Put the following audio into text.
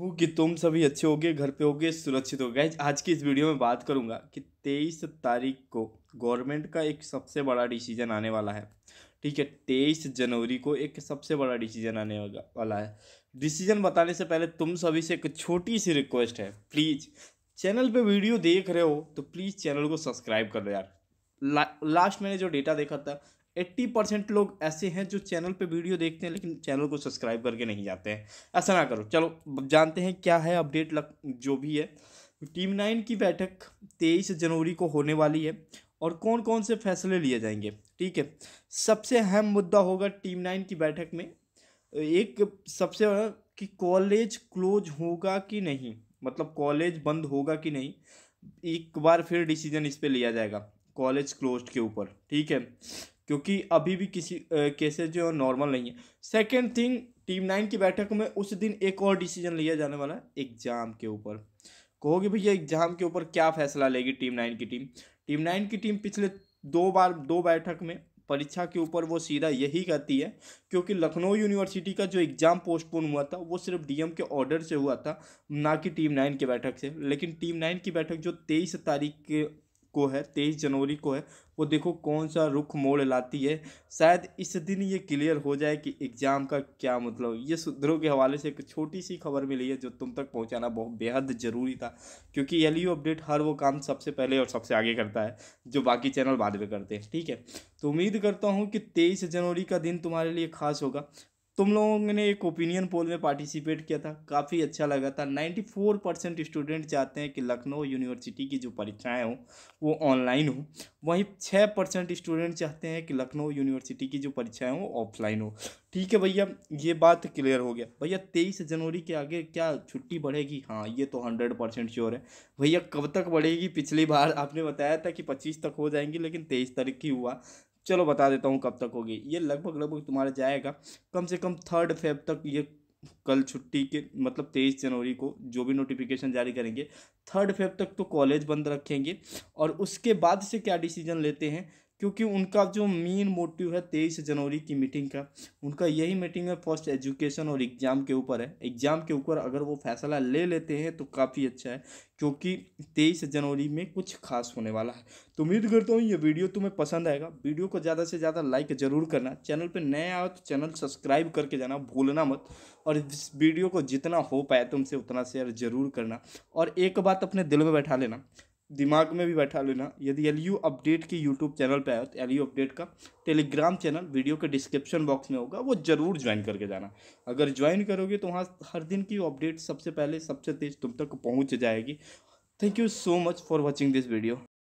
हूँ कि तुम सभी अच्छे होगे घर पे होगे सुरक्षित होगे गए आज की इस वीडियो में बात करूँगा कि तेईस तारीख को गवर्नमेंट का एक सबसे बड़ा डिसीजन आने वाला है ठीक है तेईस जनवरी को एक सबसे बड़ा डिसीजन आने वाला है डिसीजन बताने से पहले तुम सभी से एक छोटी सी रिक्वेस्ट है प्लीज़ चैनल पे वीडियो देख रहे हो तो प्लीज़ चैनल को सब्सक्राइब कर लो यार ला, लास्ट मैंने जो डेटा देखा था एट्टी परसेंट लोग ऐसे हैं जो चैनल पे वीडियो देखते हैं लेकिन चैनल को सब्सक्राइब करके नहीं जाते हैं ऐसा ना करो चलो जानते हैं क्या है अपडेट लग जो भी है टीम नाइन की बैठक तेईस जनवरी को होने वाली है और कौन कौन से फैसले लिए जाएंगे ठीक है सबसे अहम मुद्दा होगा टीम नाइन की बैठक में एक सबसे कि कॉलेज क्लोज होगा कि नहीं मतलब कॉलेज बंद होगा कि नहीं एक बार फिर डिसीजन इस पर लिया जाएगा कॉलेज क्लोज के ऊपर ठीक है क्योंकि अभी भी किसी केसेज जो नॉर्मल नहीं है सेकेंड थिंग टीम नाइन की बैठक में उस दिन एक और डिसीजन लिया जाने वाला है एग्जाम के ऊपर कहोगे भैया एग्जाम के ऊपर क्या फैसला लेगी टीम नाइन की टीम टीम नाइन की टीम पिछले दो बार दो बैठक में परीक्षा के ऊपर वो सीधा यही कहती है क्योंकि लखनऊ यूनिवर्सिटी का जो एग्ज़ाम पोस्टपोन हुआ था वो सिर्फ डीएम के ऑर्डर से हुआ था ना कि टीम नाइन की बैठक से लेकिन टीम नाइन की बैठक जो तेईस तारीख के को है तेईस जनवरी को है वो देखो कौन सा रुख मोड़ लाती है शायद इस दिन ये क्लियर हो जाए कि एग्ज़ाम का क्या मतलब ये सूत्रों के हवाले से एक छोटी सी खबर मिली है जो तुम तक पहुंचाना बहुत बेहद ज़रूरी था क्योंकि एल e अपडेट हर वो काम सबसे पहले और सबसे आगे करता है जो बाकी चैनल बाद में करते हैं ठीक है तो उम्मीद करता हूँ कि तेईस जनवरी का दिन तुम्हारे लिए खास होगा तुम लोगों ने एक ओपिनियन पोल में पार्टिसिपेट किया था काफ़ी अच्छा लगा था 94 परसेंट स्टूडेंट चाहते हैं कि लखनऊ यूनिवर्सिटी की जो परीक्षाएं हों वो ऑनलाइन हों वहीं 6 परसेंट स्टूडेंट चाहते हैं कि लखनऊ यूनिवर्सिटी की जो परीक्षाएं हो ऑफलाइन हो ठीक है भैया ये बात क्लियर हो गया भैया तेईस जनवरी के आगे क्या छुट्टी बढ़ेगी हाँ ये तो हंड्रेड परसेंट श्योर है भैया कब तक बढ़ेगी पिछली बार आपने बताया था कि पच्चीस तक हो जाएंगी लेकिन तेईस तारीख की हुआ चलो बता देता हूँ कब तक होगी ये लगभग लगभग तुम्हारा जाएगा कम से कम थर्ड फेब तक ये कल छुट्टी के मतलब तेईस जनवरी को जो भी नोटिफिकेशन जारी करेंगे थर्ड फेब तक तो कॉलेज बंद रखेंगे और उसके बाद से क्या डिसीजन लेते हैं क्योंकि उनका जो मेन मोटिव है तेईस जनवरी की मीटिंग का उनका यही मीटिंग है फर्स्ट एजुकेशन और एग्ज़ाम के ऊपर है एग्ज़ाम के ऊपर अगर वो फैसला ले लेते हैं तो काफ़ी अच्छा है क्योंकि तेईस जनवरी में कुछ खास होने वाला है तो उम्मीद करता हूँ ये वीडियो तुम्हें पसंद आएगा वीडियो को ज़्यादा से ज़्यादा लाइक ज़रूर करना चैनल पर नए आओ तो चैनल सब्सक्राइब करके जाना भूलना मत और इस वीडियो को जितना हो पाए तुमसे उतना शेयर ज़रूर करना और एक बात अपने दिल में बैठा लेना दिमाग में भी बैठा लेना यदि एल यू अपडेट के यूट्यूब चैनल पे आए तो एल यू अपडेट का टेलीग्राम चैनल वीडियो के डिस्क्रिप्शन बॉक्स में होगा वो ज़रूर ज्वाइन करके जाना अगर ज्वाइन करोगे तो वहाँ हर दिन की अपडेट सबसे पहले सबसे तेज़ तुम तक पहुँच जाएगी thank you so much for watching this video